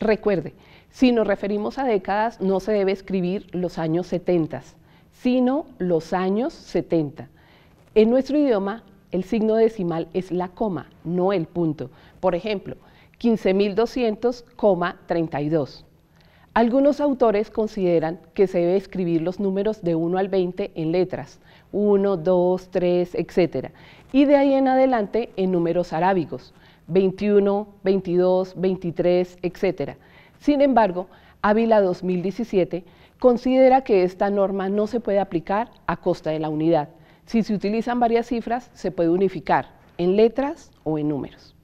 Recuerde, si nos referimos a décadas, no se debe escribir los años 70, sino los años 70. En nuestro idioma, el signo decimal es la coma, no el punto. Por ejemplo, 15.200,32. Algunos autores consideran que se debe escribir los números de 1 al 20 en letras, 1, 2, 3, etc. Y de ahí en adelante en números arábigos. 21, 22, 23, etc. Sin embargo, Ávila 2017 considera que esta norma no se puede aplicar a costa de la unidad. Si se utilizan varias cifras, se puede unificar en letras o en números.